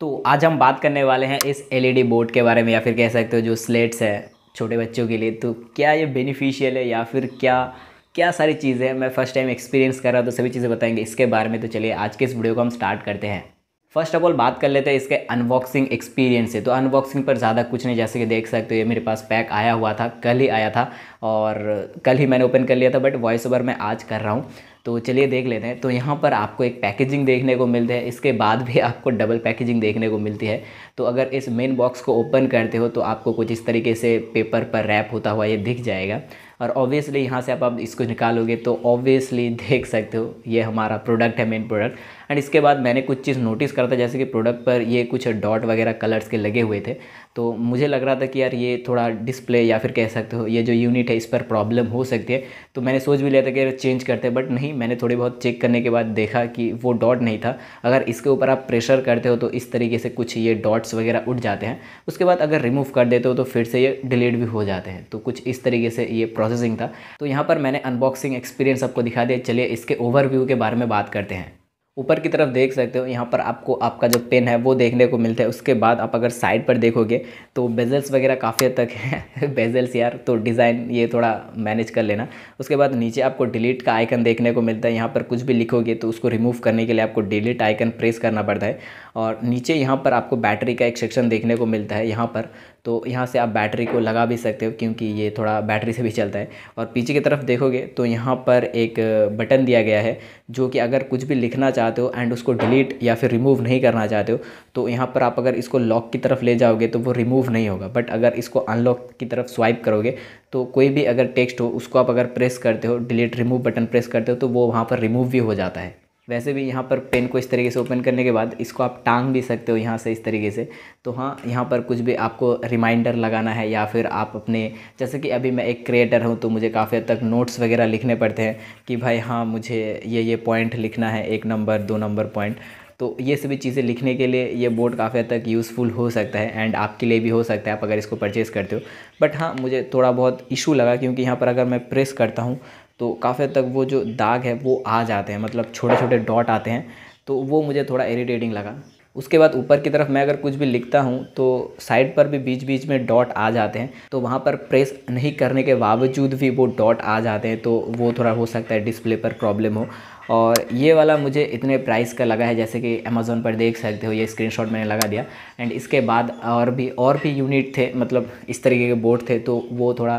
तो आज हम बात करने वाले हैं इस एलईडी बोर्ड e के बारे में या फिर कह सकते हो जो स्लेट्स है छोटे बच्चों के लिए तो क्या ये बेनिफिशियल है या फिर क्या क्या सारी चीज़ें हैं मैं फ़र्स्ट टाइम एक्सपीरियंस कर रहा हूँ तो सभी चीज़ें बताएंगे इसके बारे में तो चलिए आज के इस वीडियो को हम स्टार्ट करते हैं फर्स्ट ऑफ ऑल बात कर लेते हैं इसके अनबॉक्सिंग एक्सपीरियंस से तो अनबॉक्सिंग पर ज़्यादा कुछ नहीं जैसे कि देख सकते हो ये मेरे पास पैक आया हुआ था कल ही आया था और कल ही मैंने ओपन कर लिया था बट वॉइस ओवर मैं आज कर रहा हूँ तो चलिए देख लेते हैं तो यहाँ पर आपको एक पैकेजिंग देखने को मिलती है इसके बाद भी आपको डबल पैकेजिंग देखने को मिलती है तो अगर इस मेन बॉक्स को ओपन करते हो तो आपको कुछ इस तरीके से पेपर पर रैप होता हुआ ये दिख जाएगा और ऑब्वियसली यहाँ से आप, आप इसको निकालोगे तो ऑब्वियसली देख सकते हो ये हमारा प्रोडक्ट है मेन प्रोडक्ट एंड इसके बाद मैंने कुछ चीज़ नोटिस करा था जैसे कि प्रोडक्ट पर ये कुछ डॉट वगैरह कलर्स के लगे हुए थे तो मुझे लग रहा था कि यार ये थोड़ा डिस्प्ले या फिर कह सकते हो ये जो यूनिट है इस पर प्रॉब्लम हो सकती है तो मैंने सोच भी लिया था कि यार चेंज करते बट नहीं मैंने थोड़ी बहुत चेक करने के बाद देखा कि वो डॉट नहीं था अगर इसके ऊपर आप प्रेशर करते हो तो इस तरीके से कुछ ये डॉट्स वगैरह उठ जाते हैं उसके बाद अगर रिमूव कर देते हो तो फिर से ये डिलीट भी हो जाते हैं तो कुछ इस तरीके से ये प्रोसेसिंग था तो यहाँ पर मैंने अनबॉक्सिंग एक्सपीरियंस आपको दिखा दिया चलिए इसके ओवरव्यू के बारे में बात करते हैं ऊपर की तरफ देख सकते हो यहाँ पर आपको आपका जो पेन है वो देखने को मिलता है उसके बाद आप अगर साइड पर देखोगे तो बेजल्स वगैरह काफ़ी हद तक है बेजल्स यार तो डिज़ाइन ये थोड़ा मैनेज कर लेना उसके बाद नीचे आपको डिलीट का आइकन देखने को मिलता है यहाँ पर कुछ भी लिखोगे तो उसको रिमूव करने के लिए आपको डिलीट आइकन प्रेस करना पड़ता है और नीचे यहाँ पर आपको बैटरी का एक सेक्शन देखने को मिलता है यहाँ पर तो यहाँ से आप बैटरी को लगा भी सकते हो क्योंकि ये थोड़ा बैटरी से भी चलता है और पीछे की तरफ देखोगे तो यहाँ पर एक बटन दिया गया है जो कि अगर कुछ भी लिखना चाहते हो एंड उसको डिलीट या फिर रिमूव नहीं करना चाहते हो तो यहाँ पर आप अगर इसको लॉक की तरफ ले जाओगे तो वो रिमूव नहीं होगा बट अगर इसको अनलॉक की तरफ स्वाइप करोगे तो कोई भी अगर टेक्स्ट हो उसको आप अगर प्रेस करते हो डिलीट रिमूव बटन प्रेस करते हो तो वो वहाँ पर रिमूव भी हो जाता है वैसे भी यहाँ पर पेन को इस तरीके से ओपन करने के बाद इसको आप टांग भी सकते हो यहाँ से इस तरीके से तो हाँ यहाँ पर कुछ भी आपको रिमाइंडर लगाना है या फिर आप अपने जैसे कि अभी मैं एक क्रिएटर हूँ तो मुझे काफ़ी हद तक नोट्स वगैरह लिखने पड़ते हैं कि भाई हाँ मुझे ये ये पॉइंट लिखना है एक नंबर दो नंबर पॉइंट तो ये सभी चीज़ें लिखने के लिए ये बोर्ड काफ़ी हद तक यूज़फुल हो सकता है एंड आपके लिए भी हो सकता है आप अगर इसको परचेज़ करते हो बट हाँ मुझे थोड़ा बहुत इशू लगा क्योंकि यहाँ पर अगर मैं प्रेस करता हूँ तो काफ़ी हद तक वो जो दाग है वो आ जाते हैं मतलब छोटे छोटे डॉट आते हैं तो वो मुझे थोड़ा इरीटेटिंग लगा उसके बाद ऊपर की तरफ मैं अगर कुछ भी लिखता हूँ तो साइड पर भी बीच बीच में डॉट आ जाते हैं तो वहाँ पर प्रेस नहीं करने के बावजूद भी वो डॉट आ जाते हैं तो वो थोड़ा हो सकता है डिस्प्ले पर प्रॉब्लम हो और ये वाला मुझे इतने प्राइस का लगा है जैसे कि अमेज़ोन पर देख सकते हो ये स्क्रीनशॉट मैंने लगा दिया एंड इसके बाद और भी और भी यूनिट थे मतलब इस तरीके के बोर्ड थे तो वो थोड़ा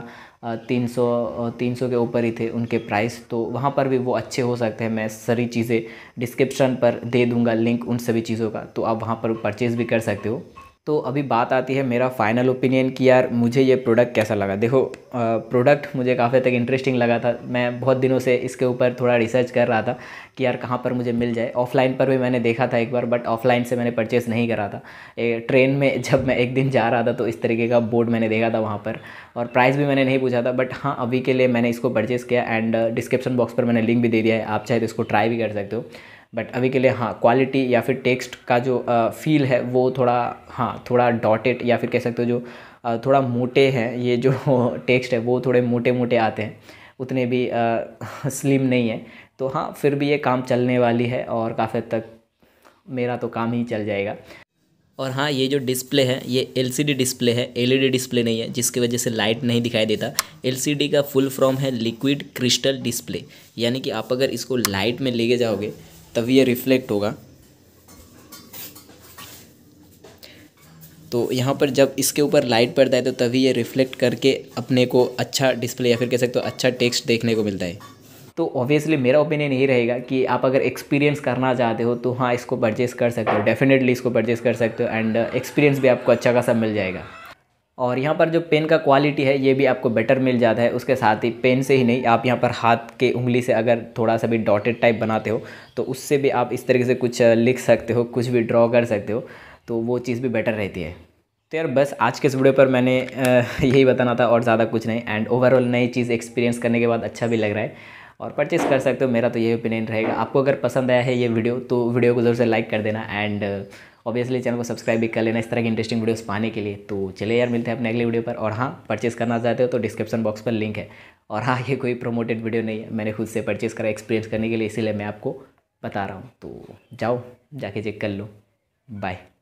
तीन सौ तीन सौ के ऊपर ही थे उनके प्राइस तो वहाँ पर भी वो अच्छे हो सकते हैं मैं सारी चीज़ें डिस्क्रिप्शन पर दे दूँगा लिंक उन सभी चीज़ों का तो आप वहाँ पर परचेज़ भी कर सकते हो तो अभी बात आती है मेरा फाइनल ओपिनियन कि यार मुझे ये प्रोडक्ट कैसा लगा देखो प्रोडक्ट मुझे काफ़ी तक इंटरेस्टिंग लगा था मैं बहुत दिनों से इसके ऊपर थोड़ा रिसर्च कर रहा था कि यार कहाँ पर मुझे मिल जाए ऑफलाइन पर भी मैंने देखा था एक बार बट ऑफलाइन से मैंने परचेस नहीं करा था ए, ट्रेन में जब मैं एक दिन जा रहा था तो इस तरीके का बोर्ड मैंने देखा था वहाँ पर और प्राइस भी मैंने नहीं पूछा था बट हाँ अभी के लिए मैंने इसको परचेस किया एंड डिस्क्रिप्शन बॉक्स पर मैंने लिंक भी दे दिया है आप चाहे तो इसको ट्राई भी कर सकते हो बट अभी के लिए हाँ क्वालिटी या फिर टेक्स्ट का जो फील है वो थोड़ा हाँ थोड़ा डॉटेड या फिर कह सकते हो जो थोड़ा मोटे हैं ये जो टेक्स्ट है वो थोड़े मोटे मोटे आते हैं उतने भी स्लिम नहीं है तो हाँ फिर भी ये काम चलने वाली है और काफ़ी हद तक मेरा तो काम ही चल जाएगा और हाँ ये जो डिस्प्ले है ये एलसीडी डिस्प्ले है एलईडी डिस्प्ले e नहीं है जिसकी वजह से लाइट नहीं दिखाई देता एलसीडी का फुल फॉर्म है लिक्विड क्रिस्टल डिस्प्ले यानी कि आप अगर इसको लाइट में लेके जाओगे तब ये रिफ्लेक्ट होगा तो यहाँ पर जब इसके ऊपर लाइट पड़ता है तो तभी ये रिफ्लेक्ट करके अपने को अच्छा डिस्प्ले या फिर कह सकते हो अच्छा टेक्स्ट देखने को मिलता है तो ऑब्वियसली मेरा ओपिनियन यही रहेगा कि आप अगर एक्सपीरियंस करना चाहते हो तो हाँ इसको परचेज़ कर सकते हो डेफिनेटली इसको परचेज़ कर सकते हो एंड एक्सपीरियंस uh, भी आपको अच्छा खासा मिल जाएगा और यहाँ पर जो पेन का क्वालिटी है ये भी आपको बेटर मिल जाता है उसके साथ ही पेन से ही नहीं आप यहाँ पर हाथ के उंगली से अगर थोड़ा सा भी डॉटेड टाइप बनाते हो तो उससे भी आप इस तरीके से कुछ लिख सकते हो कुछ भी ड्रॉ कर सकते हो तो वो चीज़ भी बेटर रहती है तो यार बस आज के इस वीडियो पर मैंने यही बताना था और ज़्यादा कुछ नहीं एंड ओवरऑल नई चीज़ एक्सपीरियंस करने के बाद अच्छा भी लग रहा है और परचेज़ कर सकते हो मेरा तो यही ओपिनियन रहेगा आपको अगर पसंद आया है ये वीडियो तो वीडियो को ज़रूर से लाइक कर देना एंड ऑब्वियसली चैनल को सब्सक्राइब भी कर लेना इस तरह की इंटरेस्टिंग वीडियोस पाने के लिए तो चले यार मिलते हैं अपने अगले वीडियो पर और हाँ परचेस करना चाहते हो तो डिस्क्रिप्शन बॉक्स पर लिंक है और हाँ ये कोई प्रोमोटेड वीडियो नहीं है मैंने खुद से परचेस करा एक्सपीरियंस करने के लिए इसीलिए मैं आपको बता रहा हूँ तो जाओ जाके चेक कर लो बाय